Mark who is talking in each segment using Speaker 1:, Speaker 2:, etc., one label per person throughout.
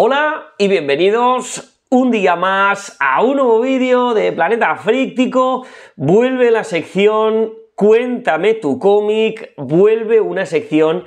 Speaker 1: Hola y bienvenidos un día más a un nuevo vídeo de Planeta Fríctico. Vuelve la sección Cuéntame tu cómic, vuelve una sección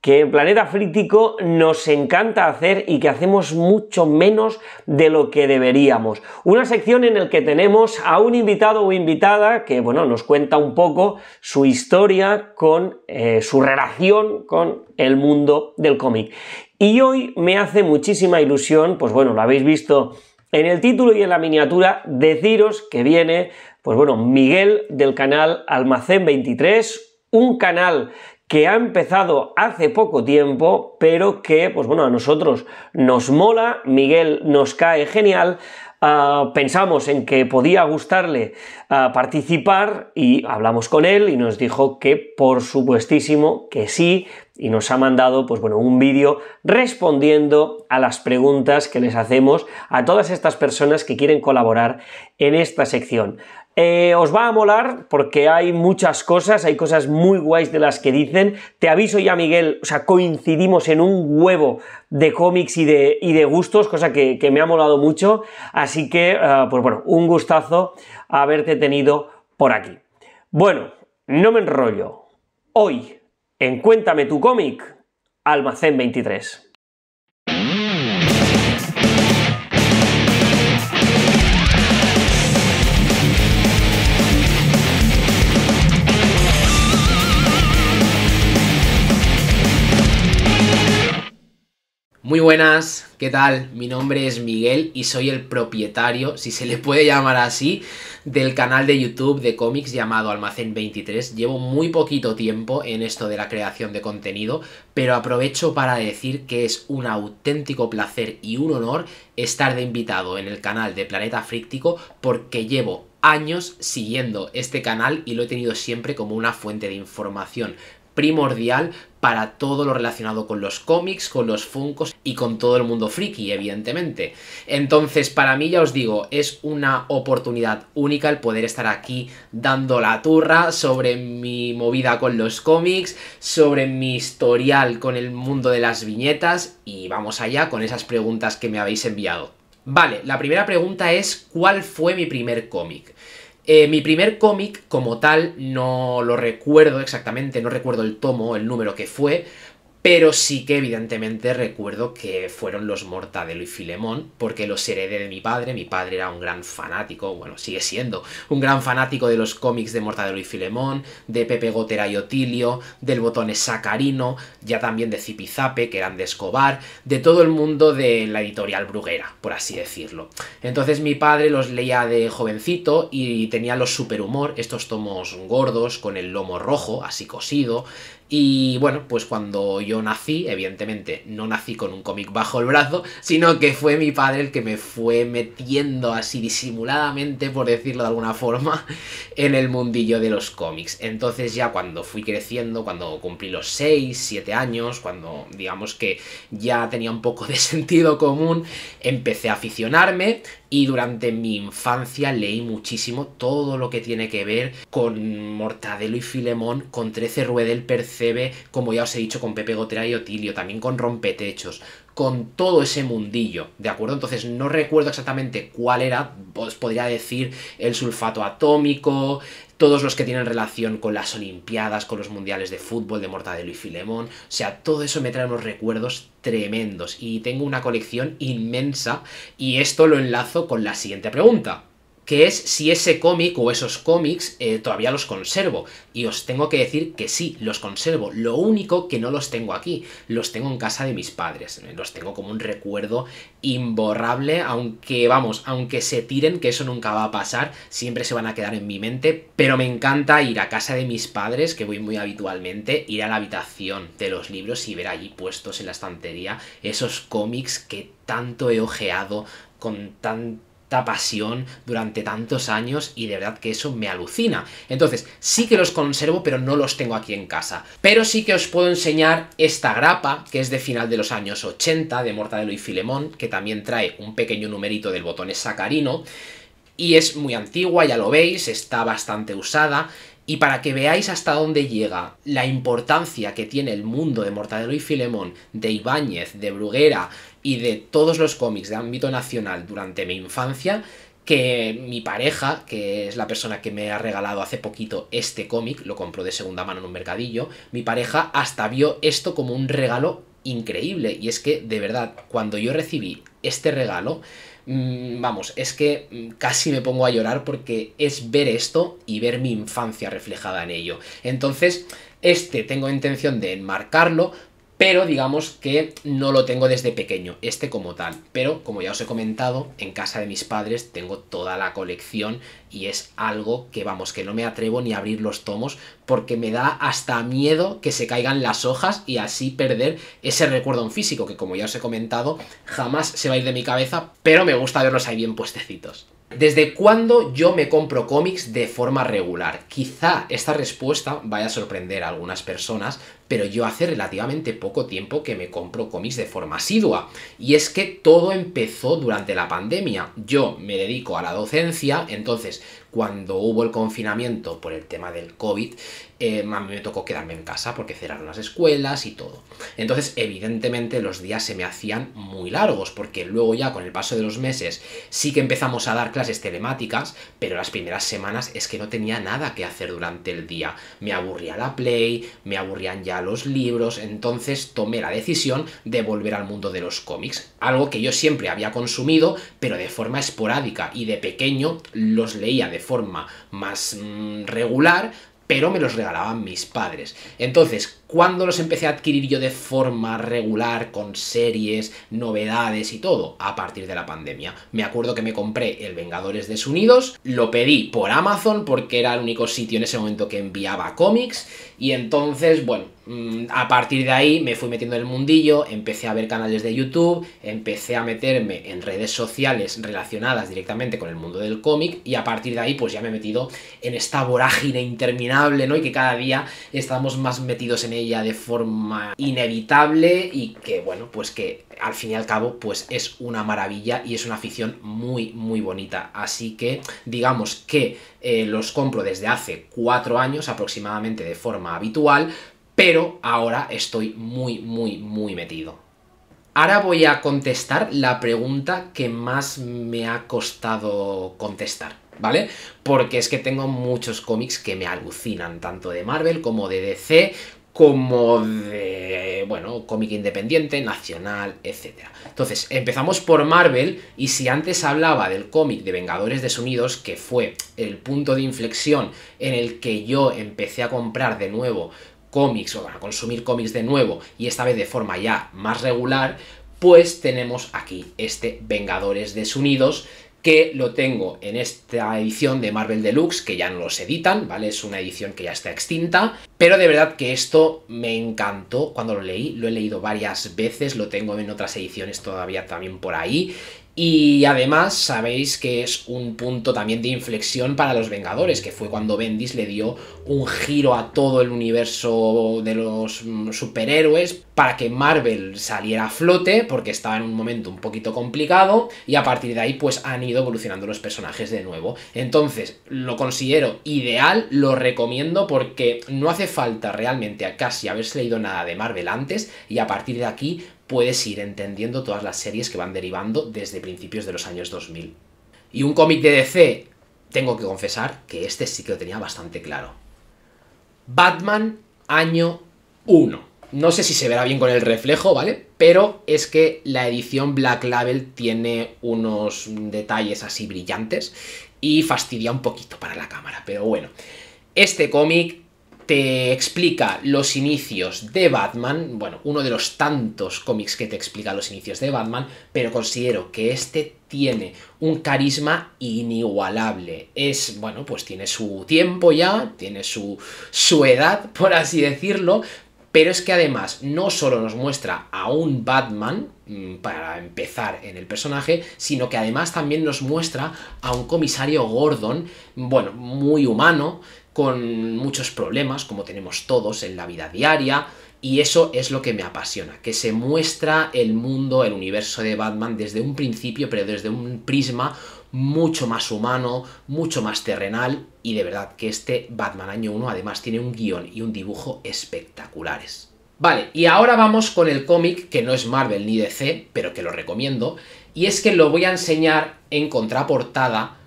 Speaker 1: que en Planeta Frítico nos encanta hacer y que hacemos mucho menos de lo que deberíamos. Una sección en la que tenemos a un invitado o invitada que, bueno, nos cuenta un poco su historia con eh, su relación con el mundo del cómic. Y hoy me hace muchísima ilusión, pues bueno, lo habéis visto en el título y en la miniatura, deciros que viene, pues bueno, Miguel del canal Almacén 23, un canal que ha empezado hace poco tiempo, pero que, pues bueno, a nosotros nos mola, Miguel nos cae genial, ah, pensamos en que podía gustarle ah, participar y hablamos con él y nos dijo que por supuestísimo que sí y nos ha mandado pues bueno un vídeo respondiendo a las preguntas que les hacemos a todas estas personas que quieren colaborar en esta sección. Eh, os va a molar porque hay muchas cosas, hay cosas muy guays de las que dicen. Te aviso ya, Miguel, o sea, coincidimos en un huevo de cómics y de, gustos, cosa que, me ha molado mucho. Así que, eh, pues bueno, un gustazo haberte tenido por aquí. Bueno, no me enrollo. Hoy, en Cuéntame tu cómic, Almacén 23.
Speaker 2: Muy buenas, ¿qué tal? Mi nombre es Miguel y soy el propietario, si se le puede llamar así, del canal de YouTube de cómics llamado Almacén 23. Llevo muy poquito tiempo en esto de la creación de contenido, pero aprovecho para decir que es un auténtico placer y un honor estar de invitado en el canal de Planeta Fríctico porque llevo años siguiendo este canal y lo he tenido siempre como una fuente de información primordial para todo lo relacionado con los cómics, con los funcos y con todo el mundo friki, evidentemente. Entonces, para mí, ya os digo, es una oportunidad única el poder estar aquí dando la turra sobre mi movida con los cómics, sobre mi historial con el mundo de las viñetas y vamos allá con esas preguntas que me habéis enviado. Vale, la primera pregunta es ¿cuál fue mi primer cómic? Eh, mi primer cómic, como tal, no lo recuerdo exactamente, no recuerdo el tomo, el número que fue, pero sí que evidentemente recuerdo que fueron los Mortadelo y Filemón, porque los heredé de mi padre. Mi padre era un gran fanático, bueno, sigue siendo un gran fanático de los cómics de Mortadelo y Filemón, de Pepe Gotera y Otilio, del Botones Sacarino, ya también de Zipizape, que eran de Escobar, de todo el mundo de la editorial Bruguera, por así decirlo. Entonces mi padre los leía de jovencito y tenía los superhumor, estos tomos gordos con el lomo rojo, así cosido, y bueno, pues cuando yo nací, evidentemente no nací con un cómic bajo el brazo, sino que fue mi padre el que me fue metiendo así disimuladamente, por decirlo de alguna forma, en el mundillo de los cómics. Entonces ya cuando fui creciendo, cuando cumplí los 6, 7 años, cuando digamos que ya tenía un poco de sentido común, empecé a aficionarme y durante mi infancia leí muchísimo todo lo que tiene que ver con Mortadelo y Filemón, con 13 Ruedel percibido como ya os he dicho, con Pepe Gotera y Otilio, también con Rompetechos, con todo ese mundillo, ¿de acuerdo? Entonces no recuerdo exactamente cuál era, os podría decir el sulfato atómico, todos los que tienen relación con las Olimpiadas, con los Mundiales de Fútbol, de Mortadelo y Filemón, o sea, todo eso me trae unos recuerdos tremendos y tengo una colección inmensa y esto lo enlazo con la siguiente pregunta que es si ese cómic o esos cómics eh, todavía los conservo. Y os tengo que decir que sí, los conservo. Lo único que no los tengo aquí, los tengo en casa de mis padres. Eh, los tengo como un recuerdo imborrable, aunque vamos, aunque se tiren, que eso nunca va a pasar, siempre se van a quedar en mi mente. Pero me encanta ir a casa de mis padres, que voy muy habitualmente, ir a la habitación de los libros y ver allí puestos en la estantería esos cómics que tanto he ojeado con tanto pasión durante tantos años y de verdad que eso me alucina. Entonces, sí que los conservo, pero no los tengo aquí en casa. Pero sí que os puedo enseñar esta grapa, que es de final de los años 80, de Mortadelo y Filemón, que también trae un pequeño numerito del botón sacarino, y es muy antigua, ya lo veis, está bastante usada, y para que veáis hasta dónde llega la importancia que tiene el mundo de Mortadelo y Filemón, de Ibáñez, de Bruguera, y de todos los cómics de ámbito nacional durante mi infancia que mi pareja, que es la persona que me ha regalado hace poquito este cómic, lo compró de segunda mano en un mercadillo, mi pareja hasta vio esto como un regalo increíble. Y es que, de verdad, cuando yo recibí este regalo, mm, vamos, es que mm, casi me pongo a llorar porque es ver esto y ver mi infancia reflejada en ello. Entonces, este tengo intención de enmarcarlo pero digamos que no lo tengo desde pequeño, este como tal. Pero como ya os he comentado, en casa de mis padres tengo toda la colección y es algo que vamos, que no me atrevo ni a abrir los tomos porque me da hasta miedo que se caigan las hojas y así perder ese recuerdo físico que como ya os he comentado, jamás se va a ir de mi cabeza, pero me gusta verlos ahí bien puestecitos. ¿Desde cuándo yo me compro cómics de forma regular? Quizá esta respuesta vaya a sorprender a algunas personas, pero yo hace relativamente poco tiempo que me compro cómics de forma asidua. Y es que todo empezó durante la pandemia. Yo me dedico a la docencia, entonces cuando hubo el confinamiento por el tema del COVID, eh, a mí me tocó quedarme en casa porque cerraron las escuelas y todo. Entonces, evidentemente, los días se me hacían muy largos, porque luego ya con el paso de los meses sí que empezamos a dar clases telemáticas, pero las primeras semanas es que no tenía nada que hacer durante el día. Me aburría la play, me aburrían ya los libros, entonces tomé la decisión de volver al mundo de los cómics, algo que yo siempre había consumido, pero de forma esporádica y de pequeño los leía de forma más mm, regular, pero me los regalaban mis padres. Entonces, ¿Cuándo los empecé a adquirir yo de forma regular, con series, novedades y todo? A partir de la pandemia. Me acuerdo que me compré El Vengadores de Desunidos, lo pedí por Amazon porque era el único sitio en ese momento que enviaba cómics y entonces, bueno, mm, a partir de ahí me fui metiendo en el mundillo, empecé a ver canales de YouTube, empecé a meterme en redes sociales relacionadas directamente con el mundo del cómic y a partir de ahí pues ya me he metido en esta vorágine interminable, ¿no? Y que cada día estamos más metidos en ella de forma inevitable y que, bueno, pues que al fin y al cabo, pues es una maravilla y es una afición muy, muy bonita. Así que digamos que eh, los compro desde hace cuatro años aproximadamente de forma habitual, pero ahora estoy muy, muy, muy metido. Ahora voy a contestar la pregunta que más me ha costado contestar. ¿vale? Porque es que tengo muchos cómics que me alucinan, tanto de Marvel como de DC, como de, bueno, cómic independiente, nacional, etc. Entonces, empezamos por Marvel y si antes hablaba del cómic de Vengadores de Desunidos, que fue el punto de inflexión en el que yo empecé a comprar de nuevo cómics o a consumir cómics de nuevo y esta vez de forma ya más regular, pues tenemos aquí este Vengadores Desunidos que lo tengo en esta edición de Marvel Deluxe, que ya no los editan, ¿vale? Es una edición que ya está extinta, pero de verdad que esto me encantó cuando lo leí, lo he leído varias veces, lo tengo en otras ediciones todavía también por ahí, y además sabéis que es un punto también de inflexión para los Vengadores, que fue cuando Bendis le dio un giro a todo el universo de los mm, superhéroes para que Marvel saliera a flote, porque estaba en un momento un poquito complicado, y a partir de ahí pues han ido evolucionando los personajes de nuevo. Entonces, lo considero ideal, lo recomiendo, porque no hace falta realmente a casi haberse leído nada de Marvel antes, y a partir de aquí puedes ir entendiendo todas las series que van derivando desde principios de los años 2000. Y un cómic de DC, tengo que confesar que este sí que lo tenía bastante claro. Batman año 1. No sé si se verá bien con el reflejo, ¿vale? Pero es que la edición Black Label tiene unos detalles así brillantes y fastidia un poquito para la cámara, pero bueno. Este cómic te explica los inicios de Batman, bueno, uno de los tantos cómics que te explica los inicios de Batman, pero considero que este tiene un carisma inigualable. Es, bueno, pues tiene su tiempo ya, tiene su, su edad, por así decirlo, pero es que además no solo nos muestra a un Batman, mm, para empezar en el personaje, sino que además también nos muestra a un comisario Gordon, bueno, muy humano, con muchos problemas, como tenemos todos en la vida diaria, y eso es lo que me apasiona, que se muestra el mundo, el universo de Batman desde un principio, pero desde un prisma mucho más humano, mucho más terrenal, y de verdad que este Batman Año 1 además tiene un guión y un dibujo espectaculares. Vale, y ahora vamos con el cómic que no es Marvel ni DC, pero que lo recomiendo, y es que lo voy a enseñar en contraportada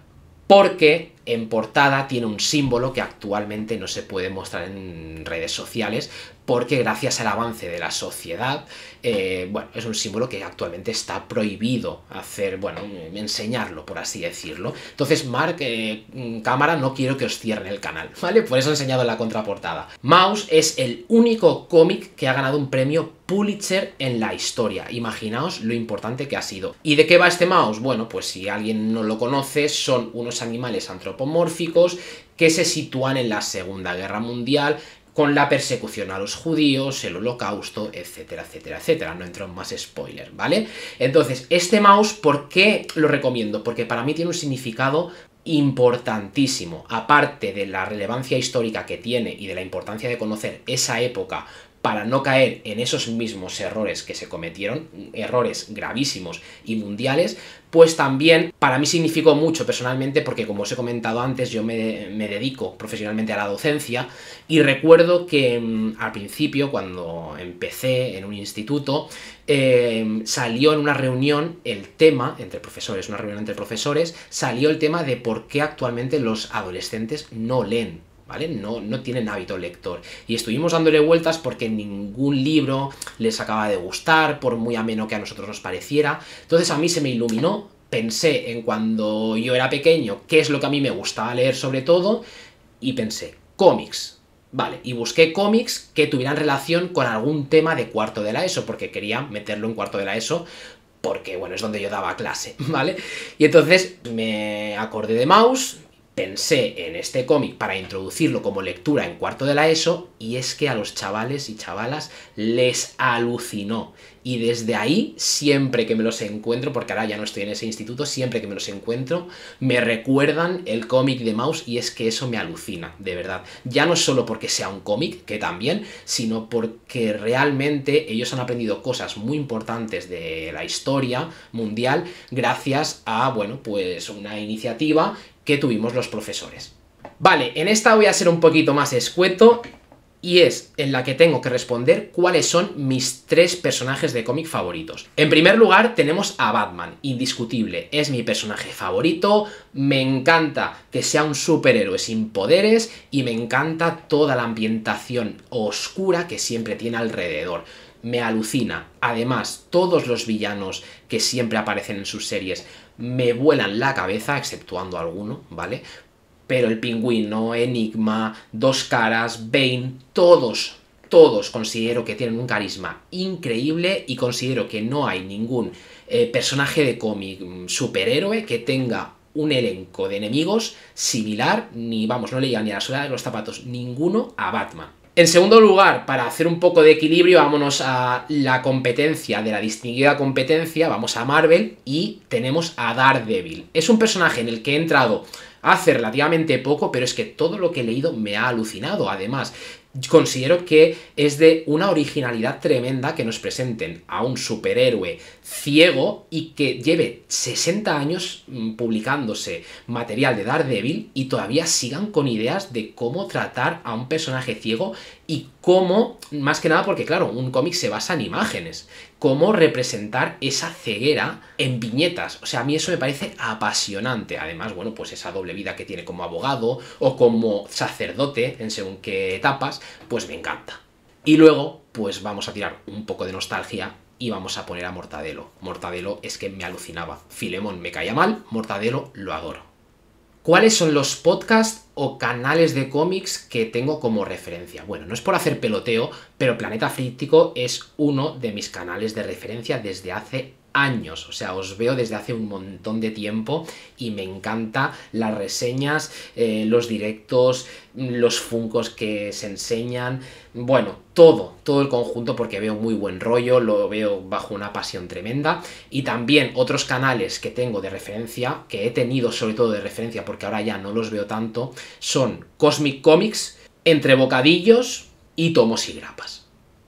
Speaker 2: porque en portada tiene un símbolo que actualmente no se puede mostrar en redes sociales, porque gracias al avance de la sociedad, eh, bueno, es un símbolo que actualmente está prohibido hacer, bueno, eh, enseñarlo, por así decirlo. Entonces, Mark, eh, mm, cámara, no quiero que os cierren el canal, ¿vale? Por eso he enseñado la contraportada. Mouse es el único cómic que ha ganado un premio Pulitzer en la historia. Imaginaos lo importante que ha sido. ¿Y de qué va este mouse? Bueno, pues si alguien no lo conoce, son unos animales antropomórficos que se sitúan en la Segunda Guerra Mundial con la persecución a los judíos, el holocausto, etcétera, etcétera, etcétera. No entro en más spoiler, ¿vale? Entonces, este mouse, ¿por qué lo recomiendo? Porque para mí tiene un significado importantísimo, aparte de la relevancia histórica que tiene y de la importancia de conocer esa época para no caer en esos mismos errores que se cometieron, errores gravísimos y mundiales, pues también para mí significó mucho personalmente porque como os he comentado antes yo me, dedico profesionalmente a la docencia y recuerdo que mm, al principio cuando empecé en un instituto eh, salió en una reunión el tema entre profesores, una reunión entre profesores, salió el tema de por qué actualmente los adolescentes no leen ¿vale? No, no tienen hábito lector. Y estuvimos dándole vueltas porque ningún libro les acaba de gustar, por muy ameno que a nosotros nos pareciera. Entonces a mí se me iluminó, pensé en cuando yo era pequeño qué es lo que a mí me gustaba leer sobre todo, y pensé, cómics. Vale, y busqué cómics que tuvieran relación con algún tema de cuarto de la ESO, porque quería meterlo en cuarto de la ESO, porque bueno, es donde yo daba clase, ¿vale? Y entonces me acordé de Mouse, pensé en este cómic para introducirlo como lectura en cuarto de la ESO y es que a los chavales y chavalas les alucinó. Y desde ahí, siempre que me los encuentro, porque ahora ya no estoy en ese instituto, siempre que me los encuentro, me recuerdan el cómic de Mouse y es que eso me alucina, de verdad. Ya no solo porque sea un cómic, que también, sino porque realmente ellos han aprendido cosas muy importantes de la historia mundial gracias a, bueno, pues una iniciativa que tuvimos los profesores. Vale, en esta voy a ser un poquito más escueto y es en la que tengo que responder cuáles son mis tres personajes de cómic favoritos. En primer lugar tenemos a Batman, indiscutible, es mi personaje favorito, me encanta que sea un superhéroe sin poderes y me encanta toda la ambientación oscura que siempre tiene alrededor. Me alucina. Además, todos los villanos que siempre aparecen en sus series me vuelan la cabeza, exceptuando alguno, ¿vale? Pero el pingüino, Enigma, Dos Caras, Bane, todos, todos considero que tienen un carisma increíble y considero que no hay ningún eh, personaje de cómic mm, superhéroe que tenga un elenco de enemigos similar, ni vamos, no le ni a la soledad de los zapatos, ninguno a Batman. En segundo lugar, para hacer un poco de equilibrio, vámonos a la competencia, de la distinguida competencia, vamos a Marvel y tenemos a Daredevil. Es un personaje en el que he entrado hace relativamente poco, pero es que todo lo que he leído me ha alucinado. Además, considero que es de una originalidad tremenda que nos presenten a un superhéroe ciego y que lleve 60 años mm, publicándose material de Daredevil y todavía sigan con ideas de cómo tratar a un personaje ciego y cómo, más que nada porque claro, un cómic se basa en imágenes, cómo representar esa ceguera en viñetas. O sea, a mí eso me parece apasionante. Además, bueno, pues esa doble vida que tiene como abogado o como sacerdote en según qué etapas, pues me encanta. Y luego, pues vamos a tirar un poco de nostalgia y vamos a poner a Mortadelo. Mortadelo es que me alucinaba. Filemón me caía mal, Mortadelo lo adoro. ¿Cuáles son los podcasts o canales de cómics que tengo como referencia? Bueno, no es por hacer peloteo, pero Planeta Fríptico es uno de mis canales de referencia desde hace años, o sea, os veo desde hace un montón de tiempo y me encanta las reseñas, eh, los directos, los funcos que se enseñan, bueno, todo, todo el conjunto porque veo muy buen rollo, lo veo bajo una pasión tremenda y también otros canales que tengo de referencia, que he tenido sobre todo de referencia porque ahora ya no los veo tanto, son Cosmic Comics, Entre Bocadillos y Tomos y Grapas.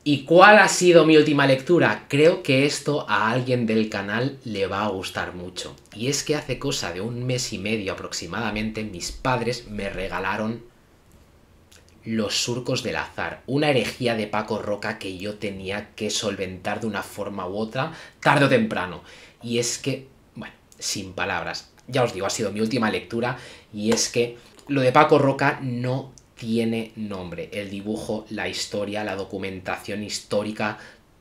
Speaker 2: ¿Y cuál ha sido mi última lectura? Creo que esto a alguien del canal le va a gustar mucho. Y es que hace cosa de un mes y medio aproximadamente mis padres me regalaron Los surcos del azar, una herejía de Paco Roca que yo tenía que solventar de una forma u otra, tarde o temprano. Y es que, bueno, sin palabras, ya os digo, ha sido mi última lectura y es que lo de Paco Roca no tiene nombre. El dibujo, la historia, la documentación histórica,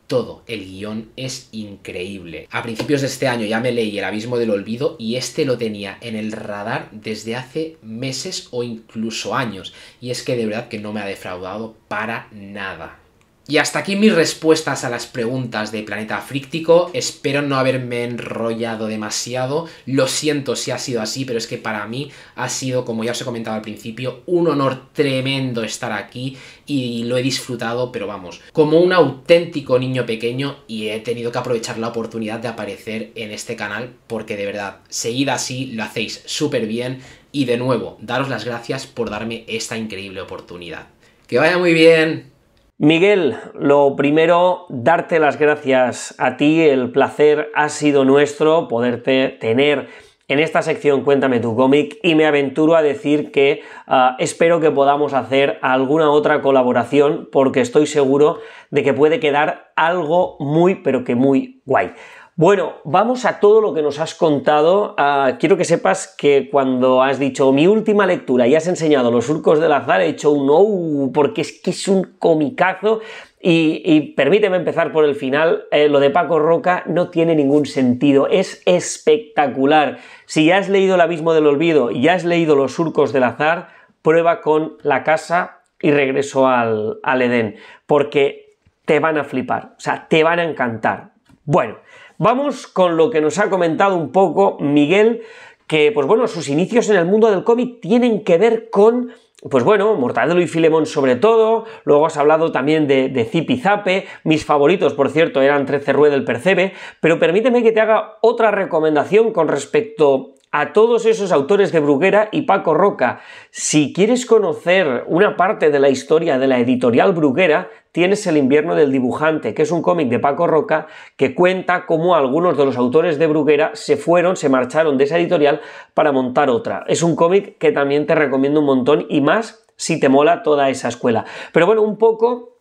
Speaker 2: todo. El guión es increíble. A principios de este año ya me leí El Abismo del Olvido y este lo tenía en el radar desde hace meses o incluso años. Y es que de verdad que no me ha defraudado para nada. Y hasta aquí mis respuestas a las preguntas de Planeta Fríctico. Espero no haberme enrollado demasiado. Lo siento si ha sido así, pero es que para mí ha sido, como ya os he comentado al principio, un honor tremendo estar aquí y lo he disfrutado, pero vamos, como un auténtico niño pequeño y he tenido que aprovechar la oportunidad de aparecer en este canal porque de verdad, seguid así, lo hacéis súper bien y de nuevo, daros las
Speaker 1: gracias por darme esta increíble oportunidad. Que vaya muy bien. Miguel, lo primero, darte las gracias a ti, el placer ha sido nuestro poderte tener en esta sección Cuéntame tu cómic y me aventuro a decir que ah, espero que podamos hacer alguna otra colaboración porque estoy seguro de que puede quedar algo muy pero que muy guay. Bueno, vamos a todo lo que nos has contado. Ah, quiero que sepas que cuando has dicho mi última lectura y has enseñado los surcos del azar, he hecho un oh, porque es que es un comicazo. Y, permíteme empezar por el final. Eh, lo de Paco Roca no tiene ningún sentido. Es espectacular. Si ya has leído El abismo del olvido y ya has leído los surcos del azar, prueba con La casa y regreso al, al Edén. Porque te van a flipar. O sea, te van a encantar. Bueno. Vamos con lo que nos ha comentado un poco Miguel, que pues bueno, sus inicios en el mundo del cómic tienen que ver con pues bueno, Mortadelo y Filemón sobre todo, luego has hablado también de, de Zape, mis favoritos por cierto eran 13 Rue del Percebe, pero permíteme que te haga otra recomendación con respecto a todos esos autores de Bruguera y Paco Roca. Si quieres conocer una parte de la historia de la editorial Bruguera, tienes El invierno del dibujante, que es un cómic de Paco Roca que cuenta cómo algunos de los autores de Bruguera se fueron, se marcharon de esa editorial para montar otra. Es un cómic que también te recomiendo un montón y más si te mola toda esa escuela. Pero bueno, un poco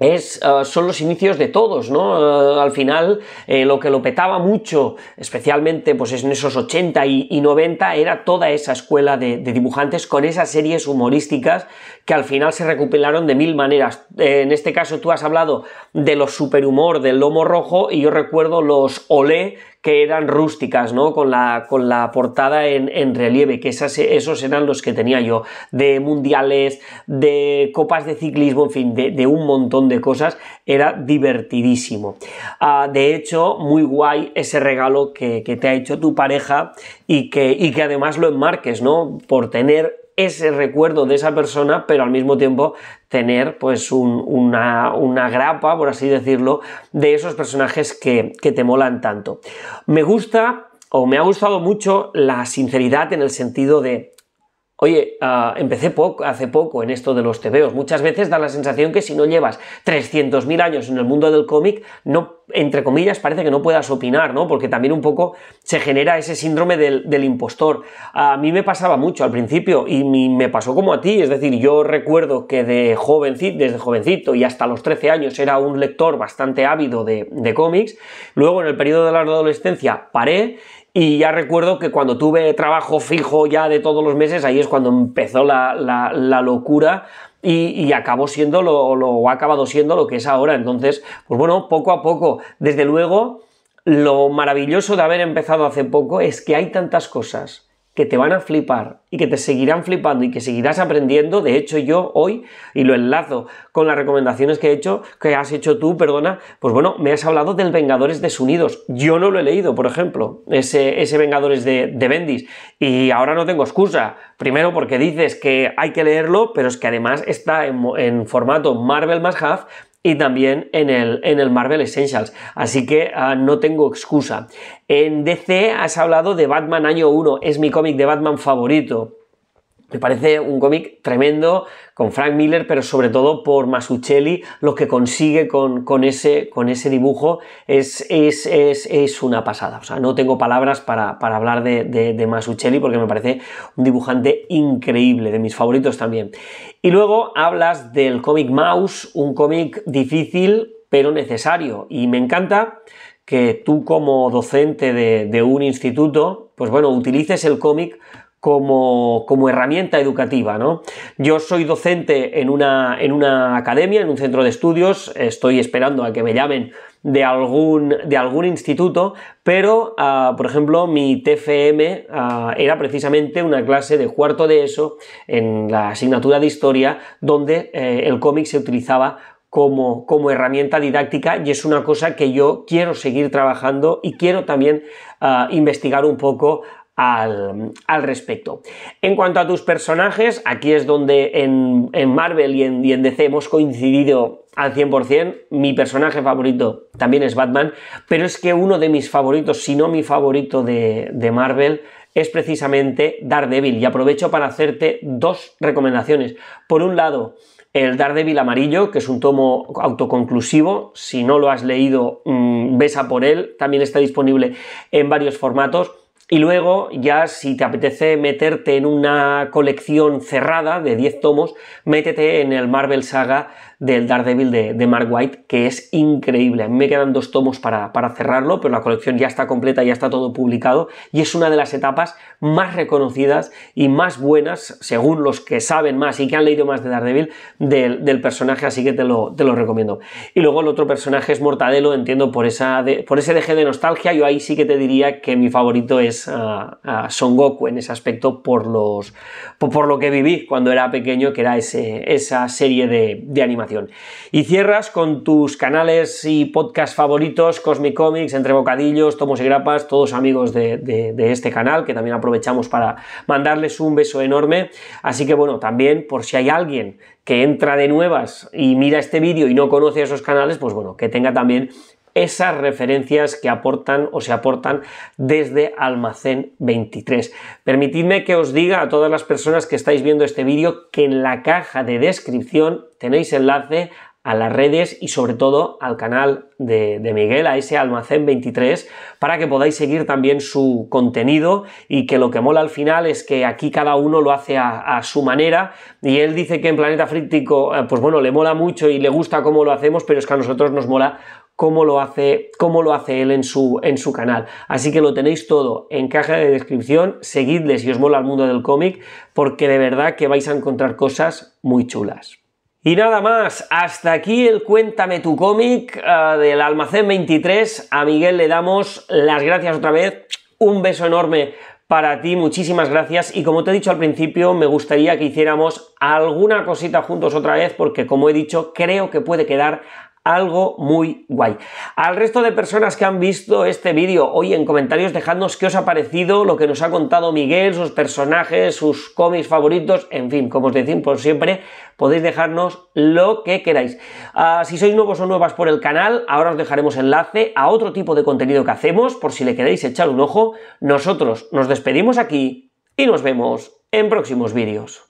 Speaker 1: Ah, son los inicios de todos, ¿no? Ah, al final, eh, lo que lo petaba mucho, especialmente pues en esos 80 y, 90, era toda esa escuela de, dibujantes con esas series humorísticas que al final se recopilaron de mil maneras. Eh, en este caso, tú has hablado de los superhumor del lomo rojo, y yo recuerdo los olé eran rústicas, ¿no? Con la, con la portada en, en relieve, que esas, esos eran los que tenía yo, de mundiales, de copas de ciclismo, en fin, de, un montón de cosas, era divertidísimo. Ah, de hecho, muy guay ese regalo que, que te ha hecho tu pareja y que, y que además lo enmarques, ¿no? Por tener ese recuerdo de esa persona, pero al mismo tiempo tener pues una, una, grapa, por así decirlo, de esos personajes que, que te molan tanto. Me gusta o me ha gustado mucho la sinceridad en el sentido de Oye, ah, empecé poco, hace poco en esto de los tebeos. Muchas veces da la sensación que si no llevas 300.000 años en el mundo del cómic, no, entre comillas, parece que no puedas opinar, ¿no? Porque también un poco se genera ese síndrome del, impostor. A mí me pasaba mucho al principio y me pasó como a ti. Es decir, yo recuerdo que de jovencito, desde jovencito y hasta los 13 años era un lector bastante ávido de, de cómics. Luego, en el periodo de la adolescencia, paré y ya recuerdo que cuando tuve trabajo fijo ya de todos los meses, ahí es cuando empezó la, locura y, acabó siendo lo, lo ha acabado siendo lo que es ahora. Entonces, pues bueno, poco a poco, desde luego, lo maravilloso de haber empezado hace poco es que hay tantas cosas que te van a flipar y que te seguirán flipando y que seguirás aprendiendo. De hecho, yo hoy, y lo enlazo con las recomendaciones que he hecho, que has hecho tú, perdona, pues bueno, me has hablado del Vengadores de Desunidos. Yo no lo he leído, por ejemplo, ese, ese Vengadores de, de Bendis. Y ahora no tengo excusa. Primero porque dices que hay que leerlo, pero es que además está en, en formato Marvel más Half y también en el, en el Marvel Essentials. Así que ah, no tengo excusa. En DC has hablado de Batman Año 1, es mi cómic de Batman favorito. Me parece un cómic tremendo con Frank Miller, pero sobre todo por Masuccelli, lo que consigue con, con, ese, con ese, dibujo es, es, una pasada. O sea, no tengo palabras para, hablar de, Masuccelli porque me parece un dibujante increíble, de mis favoritos también. Y luego hablas del cómic Mouse, un cómic difícil pero necesario. Y me encanta que tú como docente de, de un instituto, pues bueno, utilices el cómic como, herramienta educativa. Yo soy docente en una, en una academia, en un centro de estudios, estoy esperando a que me llamen de algún, de algún instituto, pero, ah, por ejemplo, mi TFM ah, era precisamente una clase de cuarto de ESO en la asignatura de historia donde eh, el cómic se utilizaba como, como, herramienta didáctica y es una cosa que yo quiero seguir trabajando y quiero también ah, investigar un poco al, respecto. En cuanto a tus personajes, aquí es donde en, Marvel y en, DC hemos coincidido al 100%. Mi personaje favorito también es Batman, pero es que uno de mis favoritos, si no mi favorito de, de Marvel, es precisamente Daredevil. Y aprovecho para hacerte dos recomendaciones. Por un lado, el Daredevil amarillo, que es un tomo autoconclusivo. Si no lo has leído, besa mm, por él. También está disponible en varios formatos y luego, ya si te apetece meterte en una colección cerrada de 10 tomos, métete en el Marvel Saga del Daredevil de, Mark White, que es increíble. A mí me quedan dos tomos para, cerrarlo, pero la colección ya está completa, ya está todo publicado y es una de las etapas más reconocidas y más buenas, según los que saben más y que han leído más de Daredevil, del, del personaje, así que te lo, te lo recomiendo. Y luego el otro personaje es Mortadelo, entiendo por, esa por ese deje de nostalgia, yo ahí sí que te diría que mi favorito es Son Goku en ese aspecto por, los, por, lo que viví cuando era pequeño, que era ese, esa serie de, de y cierras con tus canales y podcast favoritos, Cosmic Comics, Entre Bocadillos, Tomos y Grapas, todos amigos de, de este canal, que también aprovechamos para mandarles un beso enorme. Así que bueno, también por si hay alguien que entra de nuevas y mira este vídeo y no conoce esos canales, pues bueno, que tenga también esas referencias que aportan o se aportan desde Almacén 23. Permitidme que os diga a todas las personas que estáis viendo este vídeo que en la caja de descripción tenéis enlace a las redes y sobre todo al canal de, Miguel, a ese almacén 23, para que podáis seguir también su contenido y que lo que mola al final es que aquí cada uno lo hace a, su manera y él dice que en Planeta Fríptico, eh, pues bueno, le mola mucho y le gusta cómo lo hacemos, pero es que a nosotros nos mola cómo lo hace, cómo lo hace él en su, en su canal. Así que lo tenéis todo en caja de descripción, Seguidles si os mola el mundo del cómic, porque de verdad que vais a encontrar cosas muy chulas. Y nada más, hasta aquí el Cuéntame tu cómic eh, del Almacén 23. A Miguel le damos las gracias otra vez. Un beso enorme para ti, muchísimas gracias. Y como te he dicho al principio, me gustaría que hiciéramos alguna cosita juntos otra vez, porque como he dicho, creo que puede quedar algo muy guay. Al resto de personas que han visto este vídeo, hoy en comentarios dejadnos qué os ha parecido lo que nos ha contado Miguel, sus personajes, sus cómics favoritos, en fin, como os decimos siempre, podéis dejarnos lo que queráis. Ah, si sois nuevos o nuevas por el canal, ahora os dejaremos enlace a otro tipo de contenido que hacemos, por si le queréis echar un ojo. Nosotros nos despedimos aquí y nos vemos en próximos vídeos.